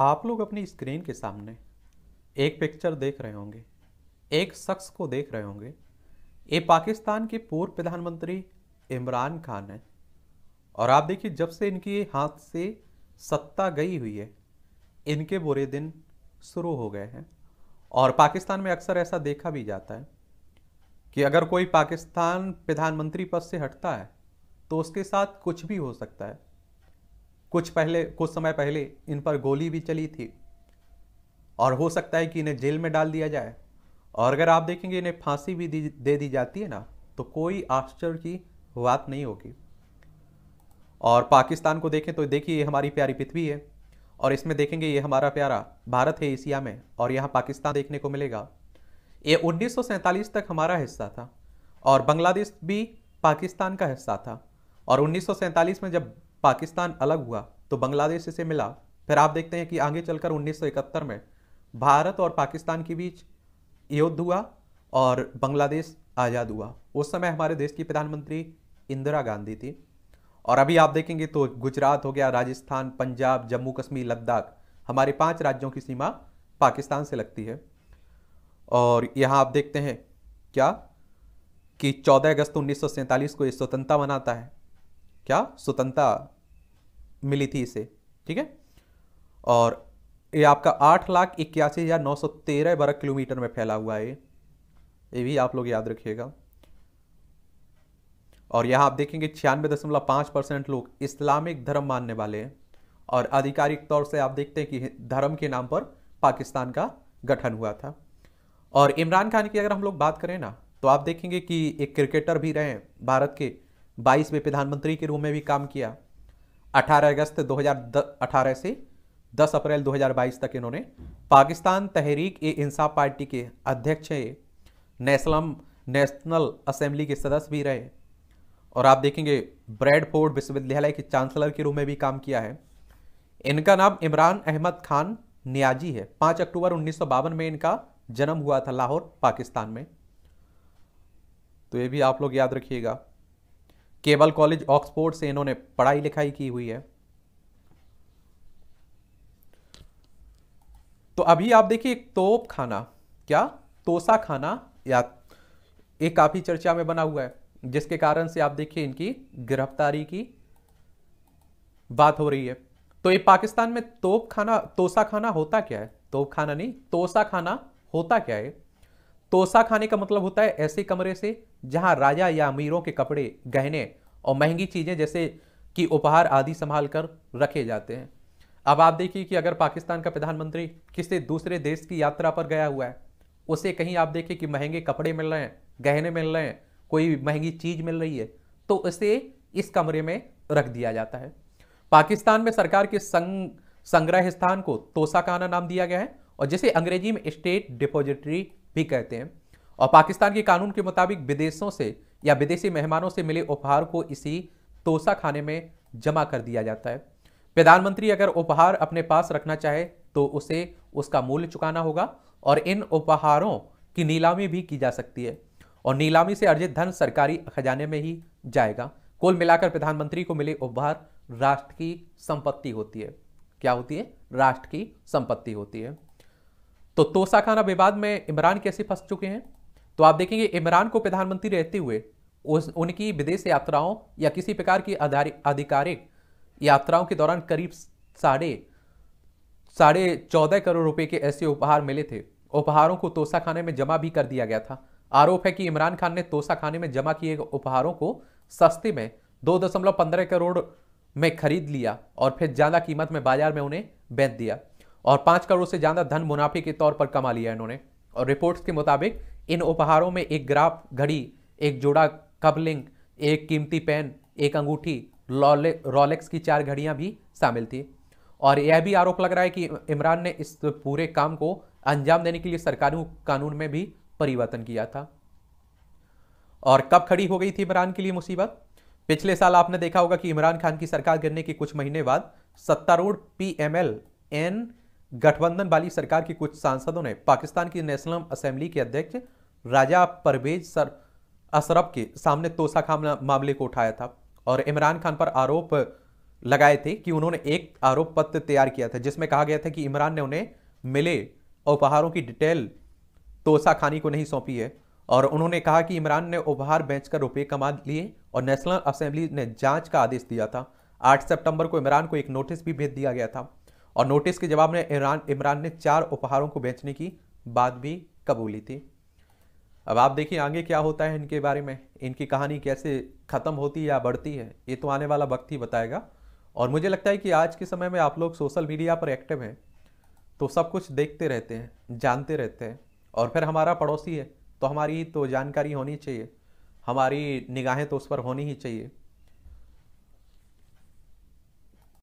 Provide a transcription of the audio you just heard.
आप लोग अपनी स्क्रीन के सामने एक पिक्चर देख रहे होंगे एक शख्स को देख रहे होंगे ये पाकिस्तान के पूर्व प्रधानमंत्री इमरान खान हैं और आप देखिए जब से इनकी हाथ से सत्ता गई हुई है इनके बुरे दिन शुरू हो गए हैं और पाकिस्तान में अक्सर ऐसा देखा भी जाता है कि अगर कोई पाकिस्तान प्रधानमंत्री पद से हटता है तो उसके साथ कुछ भी हो सकता है कुछ पहले कुछ समय पहले इन पर गोली भी चली थी और हो सकता है कि इन्हें जेल में डाल दिया जाए और अगर आप देखेंगे इन्हें फांसी भी दे दी जाती है ना तो कोई आश्चर्य की बात नहीं होगी और पाकिस्तान को देखें तो देखिए ये हमारी प्यारी पृथ्वी है और इसमें देखेंगे ये हमारा प्यारा भारत है एशिया में और यहाँ पाकिस्तान देखने को मिलेगा ये उन्नीस तक हमारा हिस्सा था और बांग्लादेश भी पाकिस्तान का हिस्सा था और उन्नीस में जब पाकिस्तान अलग हुआ तो बांग्लादेश इसे मिला फिर आप देखते हैं कि आगे चलकर 1971 में भारत और पाकिस्तान के बीच युद्ध हुआ और बांग्लादेश आज़ाद हुआ उस समय हमारे देश की प्रधानमंत्री इंदिरा गांधी थी और अभी आप देखेंगे तो गुजरात हो गया राजस्थान पंजाब जम्मू कश्मीर लद्दाख हमारे पांच राज्यों की सीमा पाकिस्तान से लगती है और यहाँ आप देखते हैं क्या कि 14 अगस्त उन्नीस को ये स्वतंत्रता मनाता है क्या स्वतंत्रता मिली थी इसे ठीक है और ये आपका आठ लाख इक्यासी हज़ार नौ सौ तेरह वर्ग किलोमीटर में फैला हुआ है ये भी आप लोग याद रखिएगा और यहाँ आप देखेंगे छियानवे दशमलव पाँच परसेंट लोग इस्लामिक धर्म मानने वाले हैं और आधिकारिक तौर से आप देखते हैं कि धर्म के नाम पर पाकिस्तान का गठन हुआ था और इमरान खान की अगर हम लोग बात करें ना तो आप देखेंगे कि एक क्रिकेटर भी रहे भारत के बाईस में प्रधानमंत्री के रूप में भी काम किया 18 अगस्त 2018 से 10 अप्रैल 2022 तक इन्होंने पाकिस्तान तहरीक ए इंसाफ पार्टी के अध्यक्ष नेशलम नेशनल असेंबली के सदस्य भी रहे और आप देखेंगे ब्रेडफोर्ड विश्वविद्यालय के चांसलर के रूप में भी काम किया है इनका नाम इमरान अहमद खान नियाजी है 5 अक्टूबर उन्नीस में इनका जन्म हुआ था लाहौर पाकिस्तान में तो ये भी आप लोग याद रखिएगा केबल कॉलेज ऑक्सफोर्ड से इन्होंने पढ़ाई लिखाई की हुई है तो अभी आप देखिए एक तोप खाना क्या तोसा खाना या एक काफी चर्चा में बना हुआ है जिसके कारण से आप देखिए इनकी गिरफ्तारी की बात हो रही है तो ये पाकिस्तान में तोप खाना तोसा खाना होता क्या है तोप खाना नहीं तोसा खाना होता क्या है तोसा खाने का मतलब होता है ऐसे कमरे से जहां राजा या अमीरों के कपड़े गहने और महंगी चीज़ें जैसे कि उपहार आदि संभाल कर रखे जाते हैं अब आप देखिए कि अगर पाकिस्तान का प्रधानमंत्री किसी दूसरे देश की यात्रा पर गया हुआ है उसे कहीं आप देखिए कि महंगे कपड़े मिल रहे हैं गहने मिल रहे हैं कोई महंगी चीज़ मिल रही है तो उसे इस कमरे में रख दिया जाता है पाकिस्तान में सरकार के संग संग्रह स्थान को तोसाखाना नाम दिया गया है और जिसे अंग्रेजी में स्टेट डिपोजिटरी भी कहते हैं और पाकिस्तान के कानून के मुताबिक विदेशों से या विदेशी मेहमानों से मिले उपहार को इसी तोसा खाने में जमा कर दिया जाता है प्रधानमंत्री अगर उपहार अपने पास रखना चाहे तो उसे उसका मूल्य चुकाना होगा और इन उपहारों की नीलामी भी की जा सकती है और नीलामी से अर्जित धन सरकारी खजाने में ही जाएगा कुल मिलाकर प्रधानमंत्री को मिले उपहार राष्ट्र की संपत्ति होती है क्या होती है राष्ट्र की संपत्ति होती है तो खाना विवाद में इमरान कैसे फंस चुके हैं तो आप देखेंगे इमरान को प्रधानमंत्री रहते हुए उस उनकी विदेश यात्राओं या किसी प्रकार की आधिकारिक यात्राओं के दौरान करीब साढ़े साढ़े चौदह करोड़ रुपए के ऐसे उपहार मिले थे उपहारों को तोसा खाने में जमा भी कर दिया गया था आरोप है कि इमरान खान ने तोसा खाने में जमा किए गए उपहारों को सस्ते में दो दशमलव पंद्रह करोड़ में खरीद लिया और फिर ज़्यादा कीमत में बाजार में उन्हें बेच दिया और पांच करोड़ से ज़्यादा धन मुनाफे के तौर पर कमा लिया इन्होंने और रिपोर्ट्स के मुताबिक इन उपहारों में एक ग्राफ घड़ी एक जोड़ा कबलिंग एक कीमती पेन एक अंगूठी रोलेक्स की चार घड़ियां भी शामिल थी और यह भी आरोप लग रहा है कि इमरान ने इस पूरे काम को अंजाम देने के लिए सरकारी कानून में भी परिवर्तन किया था और कब खड़ी हो गई थी इमरान के लिए मुसीबत पिछले साल आपने देखा होगा कि इमरान खान की सरकार गिरने के कुछ महीने बाद सत्तारूढ़ पी एम एल एन गठबंधन वाली सरकार के कुछ सांसदों ने पाकिस्तान की नेशनल असेंबली के अध्यक्ष राजा परवेज सर अशरफ के सामने तोसा खाम मामले को उठाया था और इमरान खान पर आरोप लगाए थे कि उन्होंने एक आरोप पत्र तैयार किया था जिसमें कहा गया था कि इमरान ने उन्हें मिले उपहारों की डिटेल तोसा खानी को नहीं सौंपी है और उन्होंने कहा कि इमरान ने उपहार बेचकर रुपये कमा लिए और नेशनल असेंबली ने जांच का आदेश दिया था 8 सितंबर को इमरान को एक नोटिस भी भेज दिया गया था और नोटिस के जवाब में इमरान इमरान ने चार उपहारों को बेचने की बात भी कबूली थी अब आप देखिए आगे क्या होता है इनके बारे में इनकी कहानी कैसे ख़त्म होती है या बढ़ती है ये तो आने वाला वक्त ही बताएगा और मुझे लगता है कि आज के समय में आप लोग सोशल मीडिया पर एक्टिव हैं तो सब कुछ देखते रहते हैं जानते रहते हैं और फिर हमारा पड़ोसी है तो हमारी तो जानकारी होनी चाहिए हमारी निगाहें तो उस पर होनी ही चाहिए